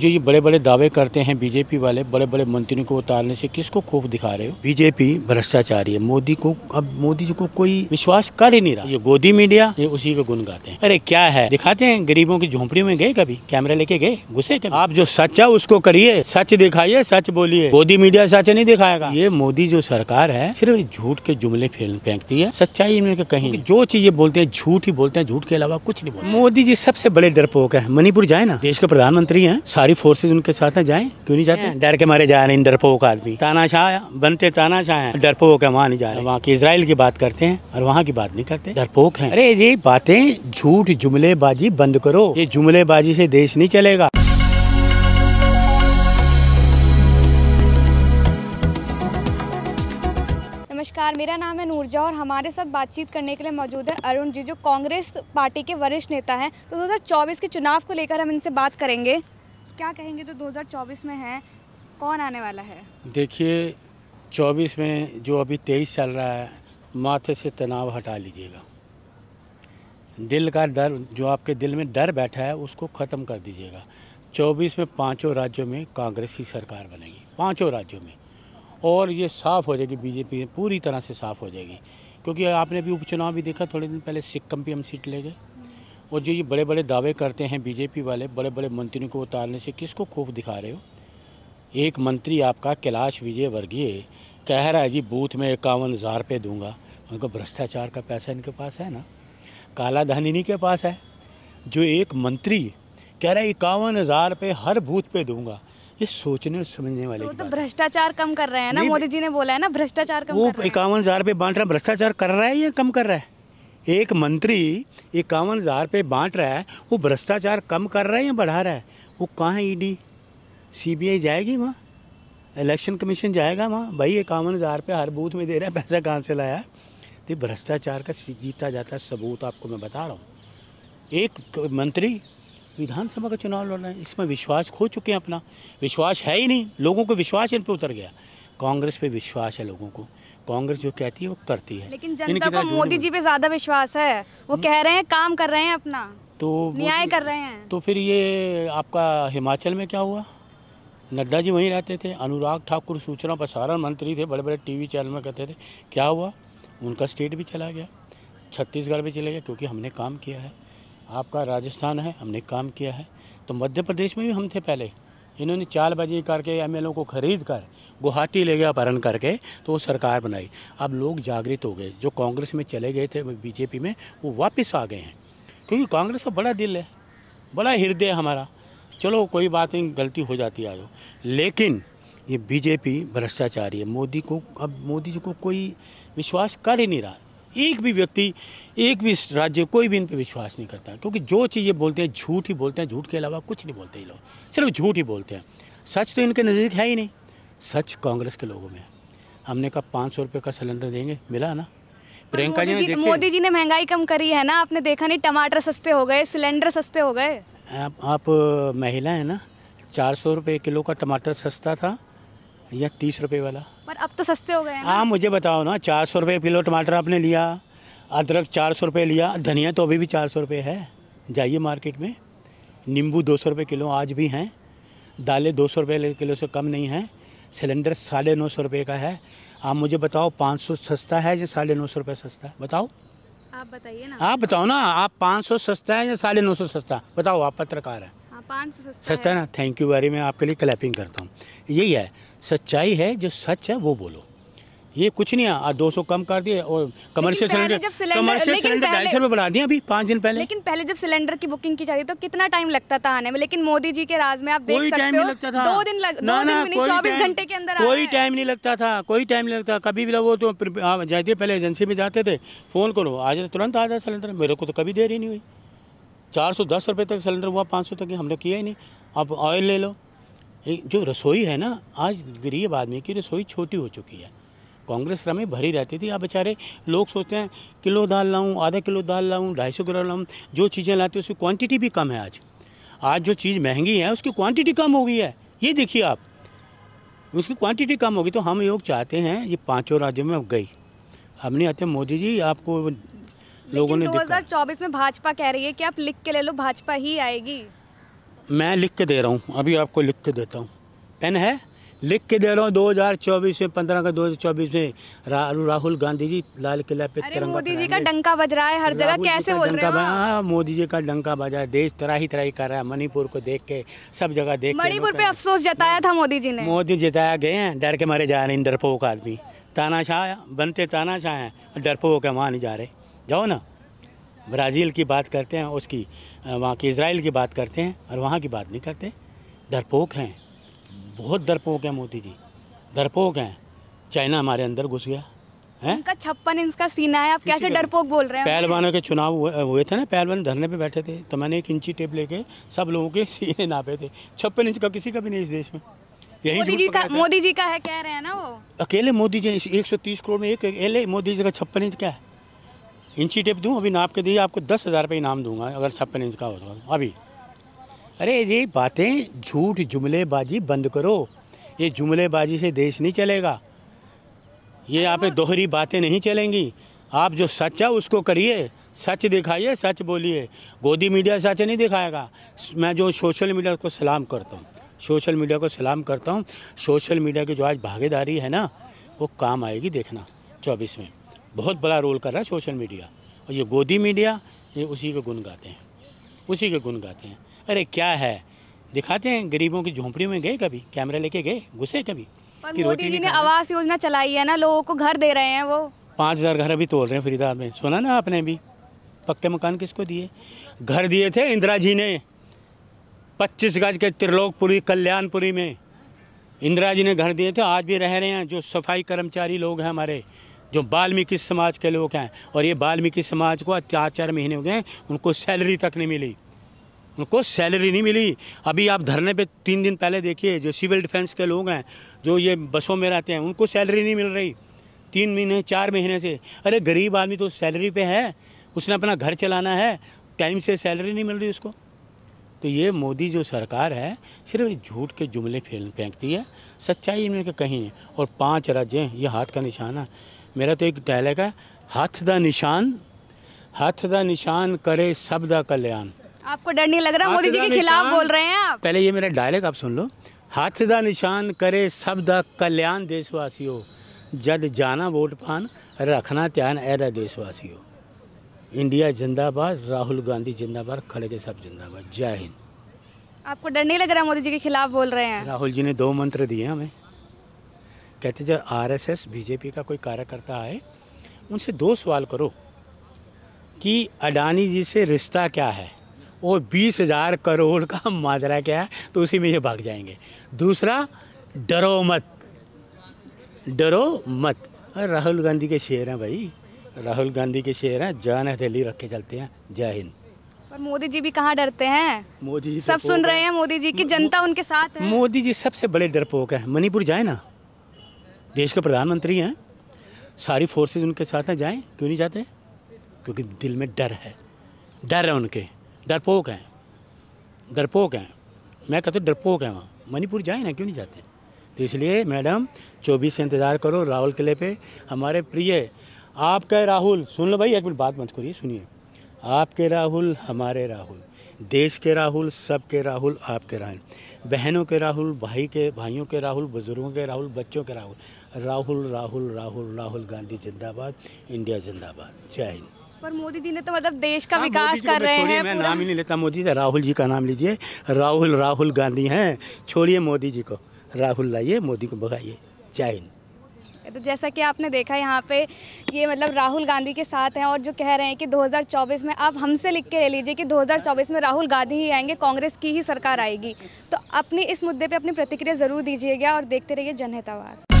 जो ये बड़े बड़े दावे करते हैं बीजेपी वाले बड़े बड़े मंत्रियों को उतारने से किसको खूब दिखा रहे हो बीजेपी भ्रष्टाचारी है मोदी को अब मोदी जी को कोई विश्वास कर ही नहीं रहा ये गोदी मीडिया ये उसी को गुन गाते हैं अरे क्या है दिखाते हैं गरीबों की झोंपड़ी में गए कभी कैमरा लेके गए घुसे आप जो सच है उसको करिए सच दिखाइए सच बोलिए गोदी मीडिया सच नहीं दिखाएगा ये मोदी जो सरकार है सिर्फ झूठ के जुमले फेंकती है सच्चाई इनके कहीं जो चीजें बोलते हैं झूठ ही बोलते हैं झूठ के अलावा कुछ नहीं बोलते मोदी जी सबसे बड़े डरपोक है मणिपुर जाए ना देश के प्रधानमंत्री है सारी फोर्सेज उनके साथ ना जाएं क्यों नहीं जाते डर के मारे जा रहे हैं डरपोक आदमी तानाशाह बनते तानाशाह हैं डरपोक है वहाँ नहीं जा रहे वहाँ की इसराइल की बात करते हैं और वहाँ की बात नहीं करते डरपोक है अरे ये बातें झूठ जुमलेबाजी बंद करो ये जुमलेबाजी से देश नहीं चलेगा नमस्कार मेरा नाम है नूरजा और हमारे साथ बातचीत करने के लिए मौजूद है अरुण जी जो कांग्रेस पार्टी के वरिष्ठ नेता हैं तो 2024 के चुनाव को लेकर हम इनसे बात करेंगे क्या कहेंगे जो तो 2024 में है कौन आने वाला है देखिए 24 में जो अभी 23 चल रहा है माथे से तनाव हटा लीजिएगा दिल का डर जो आपके दिल में डर बैठा है उसको ख़त्म कर दीजिएगा 24 में पांचों राज्यों में कांग्रेस की सरकार बनेगी पांचों राज्यों में और ये साफ़ हो जाएगी बीजेपी पूरी तरह से साफ़ हो जाएगी क्योंकि आपने भी उपचुनाव भी देखा थोड़े दिन पहले सिक्कम भी हम सीट ले गए और जो ये बड़े बड़े दावे करते हैं बीजेपी वाले बड़े बड़े मंत्रियों को उतारने से किसको खूब दिखा रहे हो एक मंत्री आपका कैलाश विजय वर्गीय कह रहा है जी बूथ में इक्यावन हज़ार रुपये दूंगा उनको भ्रष्टाचार का पैसा इनके पास है ना काला धन इन्हीं के पास है जो एक मंत्री कह रहा है इक्यावन हज़ार रुपये हर बूथ पे दूंगा ये सोचने और समझने वाले तो, तो भ्रष्टाचार कम कर रहे हैं ना मोदी जी ने बोला है ना भ्रष्टाचार कम वो इक्यावन हज़ार रुपये बांट रहा है भ्रष्टाचार कर रहा है या कम कर रहा है एक मंत्री इक्यावन हज़ार रुपये बांट रहा है वो भ्रष्टाचार कम कर रहा है या बढ़ा रहा है वो कहाँ है ईडी e सीबीआई जाएगी वहाँ इलेक्शन कमीशन जाएगा वहाँ भाई इक्यावन हज़ार रुपये हर बूथ में दे रहा है पैसा कहाँ से लाया तो भ्रष्टाचार का जीता जाता है सबूत आपको मैं बता रहा हूँ एक मंत्री विधानसभा का चुनाव लड़ रहे हैं इसमें विश्वास खो चुके हैं अपना विश्वास है ही नहीं लोगों को विश्वास इन पर उतर गया कांग्रेस पे विश्वास है लोगों को कांग्रेस जो कहती है वो करती है लेकिन जनता को मोदी जी पे ज्यादा विश्वास है वो हम्म। कह रहे हैं काम कर रहे हैं अपना तो न्याय कर रहे हैं तो फिर ये आपका हिमाचल में क्या हुआ नड्डा जी वहीं रहते थे अनुराग ठाकुर सूचना प्रसारण मंत्री थे बड़े बड़े टीवी चैनल में कहते थे क्या हुआ उनका स्टेट भी चला गया छत्तीसगढ़ भी चले गया क्योंकि हमने काम किया है आपका राजस्थान है हमने काम किया है तो मध्य प्रदेश में भी हम थे पहले इन्होंने चालबाजी करके एम को खरीद कर गुवाहाटी ले गया अपहरण करके तो वो सरकार बनाई अब लोग जागृत हो गए जो कांग्रेस में चले गए थे बीजेपी में वो वापस आ गए हैं क्योंकि कांग्रेस का बड़ा दिल है बड़ा हृदय है हमारा चलो कोई बात नहीं गलती हो जाती है आज लेकिन ये बीजेपी भ्रष्टाचारी है मोदी को अब मोदी जी को कोई विश्वास कर ही नहीं रहा एक भी व्यक्ति एक भी राज्य कोई भी इन पर विश्वास नहीं करता क्योंकि जो चीज़ें बोलते हैं झूठ ही बोलते हैं झूठ के अलावा कुछ नहीं बोलते ये लोग सिर्फ झूठ ही बोलते हैं सच तो इनके नज़दीक है ही नहीं सच कांग्रेस के लोगों में हमने कहा पाँच सौ रुपये का सिलेंडर देंगे मिला ना प्रियंका जी ने मोदी जी ने महंगाई कम करी है ना आपने देखा नहीं टमाटर सस्ते हो गए सिलेंडर सस्ते हो गए आप, आप महिला है ना चार सौ रुपये किलो का टमाटर सस्ता था या तीस रुपये वाला पर अब तो सस्ते हो गए हाँ मुझे बताओ ना चार सौ रुपये किलो टमाटर आपने लिया अदरक चार सौ रुपये लिया धनिया तो अभी भी चार सौ रुपये है जाइए मार्केट में नींबू दो सौ रुपये किलो आज भी हैं दालें दो सौ रुपये किलो से कम नहीं हैं सिलेंडर साढ़े नौ सौ रुपये का है आप मुझे बताओ पाँच सौ सस्ता है या साढ़े नौ सौ रुपये सस्ता है बताओ आप बताइए ना आप बताओ ना आप पाँच सौ सस्ता है या साढ़े नौ सौ सस्ता बताओ आप पत्रकार हैं हाँ, पाँच सौ सस्ता, सस्ता है ना थैंक यू वेरी मैं आपके लिए क्लैपिंग करता हूँ यही है सच्चाई है जो सच है वो बोलो ये कुछ नहीं आ दो सौ कम कर दिए और कमर्शियल सिलेंडर कमर्शियल सिलेंडर ढाई सौ रुपए बढ़ा दिए अभी पाँच दिन पहले लेकिन पहले जब सिलेंडर की बुकिंग की जाती तो कितना टाइम लगता था आने में लेकिन मोदी जी के राज में आप नहीं लगता था दो दिन लग, ना, दो दिन चौबीस घंटे के अंदर कोई टाइम नहीं लगता था कोई टाइम नहीं लगता कभी भी वो तो जाते पहले एजेंसी में जाते थे फोन करो आ जाते तुरंत आ जाए सिलेंडर मेरे को तो कभी देर ही नहीं हुई चार सौ दस रुपये तक सिलेंडर हुआ पाँच सौ तक हमने किया ही नहीं आप ऑयल ले लो जो रसोई है ना आज गरीब आदमी की रसोई छोटी हो चुकी है कांग्रेस रमी भरी रहती थी अब बेचारे लोग सोचते हैं किलो दाल लाऊं आधा किलो दाल लाऊं ढाई सौ ग्राम लाऊं जो चीज़ें लाते हैं उसकी क्वांटिटी भी कम है आज आज जो चीज़ महंगी है उसकी क्वांटिटी कम हो गई है ये देखिए आप उसकी क्वांटिटी कम होगी तो हम लोग चाहते हैं ये पाँचों राज्यों में गई हमने आते मोदी जी आपको लोगों ने दो में भाजपा कह रही है कि आप लिख के ले लो भाजपा ही आएगी मैं लिख के दे रहा हूँ अभी आपको लिख के देता हूँ पेन है लिख के दे रहा हूँ दो हजार चौबीस में पंद्रह अगस्त चौबीस में रा, राहुल गांधी जी लाल किला पे मोदी जी का डंका बज रहा है हर जगह कैसे बोल रहे हैं हाँ मोदी जी का डंका बजा है देश तराही तराही कर रहा है मणिपुर को देख के सब जगह देख मणिपुर पे अफसोस जताया था मोदी जी ने मोदी जिताया गए हैं डर के मारे जा रहे हैं डरपोक आदमी तानाशाह बनते तानाशाह हैं डरपोक है वहाँ नहीं जा रहे जाओ ना ब्राज़ील की बात करते हैं उसकी वहाँ की इसराइल की बात करते हैं और वहाँ की बात नहीं करते डरपोक हैं बहुत डरपोक हैं मोदी जी डरपोक हैं चाइना हमारे अंदर घुस गया है छप्पन इंच का सीना है आप कैसे डरपोक बोल रहे हैं पहलवानों के चुनाव हुए थे ना पहलवान धरने पे बैठे थे तो मैंने एक इंची टेप लेके सब लोगों के सीने नापे थे छप्पन इंच का किसी का भी नहीं इस देश में यही मोदी जी का मोदी जी का है कह रहे हैं ना वो अकेले मोदी जी एक सौ तीस करोड़ में एक अकेले मोदी जी का छप्पन इंच क्या है इंची टेप दूँ अभी नाप के दिए आपको दस हज़ार रुपये इनाम दूंगा अगर छप्पन इंच का होगा अभी अरे ये बातें झूठ जुमलेबाजी बंद करो ये जुमलेबाजी से देश नहीं चलेगा ये आप पे दोहरी बातें नहीं चलेंगी आप जो सच है उसको करिए सच दिखाइए सच बोलिए गोदी मीडिया सच नहीं दिखाएगा मैं जो सोशल मीडिया को सलाम करता हूँ सोशल मीडिया को सलाम करता हूँ सोशल मीडिया की जो आज भागीदारी है ना वो काम आएगी देखना चौबीस में बहुत बड़ा रोल कर रहा है सोशल मीडिया और ये गोदी मीडिया ये उसी के गुन गाते हैं उसी के गुन गाते हैं अरे क्या है दिखाते हैं गरीबों की झोंपड़ियों में गए कभी कैमरा लेके गए घुसे कभी पर मोदी जी ने आवास योजना चलाई है ना लोगों को घर दे रहे हैं वो पाँच हज़ार घर अभी तोड़ रहे हैं फरीदाबाद में सुना ना आपने भी पक्के मकान किसको दिए घर दिए थे इंदिरा जी ने पच्चीस गज के त्रिलोकपुरी कल्याणपुरी में इंदिरा जी ने घर दिए थे आज भी रह रहे हैं जो सफाई कर्मचारी लोग हैं हमारे जो वाल्मीकि समाज के लोग हैं और ये वाल्मीकि समाज को चार चार महीने हो गए उनको सैलरी तक नहीं मिली उनको सैलरी नहीं मिली अभी आप धरने पे तीन दिन पहले देखिए जो सिविल डिफेंस के लोग हैं जो ये बसों में रहते हैं उनको सैलरी नहीं मिल रही तीन महीने चार महीने से अरे गरीब आदमी तो सैलरी पे है उसने अपना घर चलाना है टाइम से सैलरी नहीं मिल रही उसको तो ये मोदी जो सरकार है सिर्फ झूठ के जुमले फेल फेंकती है सच्चाई इनमें कहीं नहीं और पाँच राज्य हैं ये हाथ का निशान है मेरा तो एक डायलॉग है हाथ द निशान हाथ द निशान करे सब द कल्याण आपको डर नहीं लग रहा मोदी जी के खिलाफ बोल रहे हैं आप पहले ये मेरा डायलॉग आप सुन लो हाथ दा निशान करे दा कल्याण देशवासियों जद जाना वोट पान रखना ध्यान ऐदा देशवासियों इंडिया जिंदाबाद राहुल गांधी जिंदाबाद खड़गे सब जिंदाबाद जय हिंद आपको डर नहीं लग रहा मोदी जी के खिलाफ बोल रहे हैं राहुल जी ने दो मंत्र दिए हमें कहते जब आरएसएस बीजेपी का कोई कार्यकर्ता आए उनसे दो सवाल करो कि अडानी जी से रिश्ता क्या है और बीस हज़ार करोड़ का माजरा क्या है तो उसी में ये भाग जाएंगे दूसरा डरो मत डरो मत राहुल गांधी के शेर हैं भाई राहुल गांधी के शेर हैं जान हथेली रख के चलते हैं जय हिंद पर मोदी जी भी कहाँ डरते हैं मोदी जी सब सुन रहे हैं मोदी जी की जनता उनके साथ है मोदी जी सबसे बड़े डरपोक हैं मणिपुर जाए ना देश के प्रधानमंत्री हैं सारी फोर्सेज उनके साथ हैं जाएं क्यों नहीं जाते क्योंकि दिल में डर है डर है उनके डरपोक हैं डरपोक हैं मैं कहता हूँ डरपोक हैं वहाँ मणिपुर जाए ना क्यों नहीं जाते तो इसलिए मैडम चौबीस से इंतज़ार करो राहुल किले पे हमारे प्रिय आपके राहुल सुन लो भाई एक मिनट बात मत करिए सुनिए आपके राहुल हमारे राहुल देश के राहुल सबके राहुल आपके राहुल बहनों के राहुल भाई के भाइयों के राहुल बुज़ुर्गों के राहुल बच्चों के राहुल राहुल राहुल राहुल राहुल गांधी जिंदाबाद इंडिया जिंदाबाद जय हिंद पर मोदी जी ने तो मतलब देश का हाँ, विकास कर रहे हैं मैं नाम ही नहीं लेता मोदी से राहुल जी का नाम लीजिए राहुल राहुल गांधी हैं छोड़िए मोदी जी को राहुल लाइए मोदी को भगाइए जय हिंद तो जैसा कि आपने देखा यहाँ पे ये मतलब राहुल गांधी के साथ हैं और जो कह रहे हैं कि 2024 में आप हमसे लिख के ले लीजिए कि 2024 में राहुल गांधी ही आएंगे कांग्रेस की ही सरकार आएगी तो अपनी इस मुद्दे पे अपनी प्रतिक्रिया ज़रूर दीजिएगा और देखते रहिए जनहित आवाज़